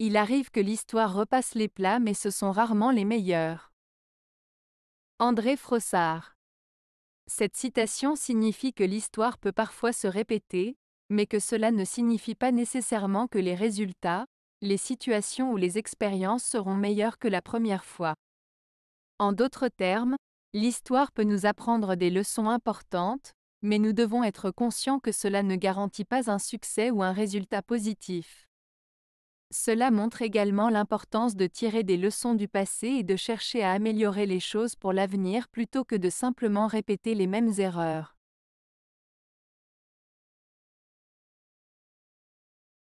Il arrive que l'histoire repasse les plats mais ce sont rarement les meilleurs. André Frossard Cette citation signifie que l'histoire peut parfois se répéter, mais que cela ne signifie pas nécessairement que les résultats, les situations ou les expériences seront meilleures que la première fois. En d'autres termes, l'histoire peut nous apprendre des leçons importantes, mais nous devons être conscients que cela ne garantit pas un succès ou un résultat positif. Cela montre également l'importance de tirer des leçons du passé et de chercher à améliorer les choses pour l'avenir plutôt que de simplement répéter les mêmes erreurs.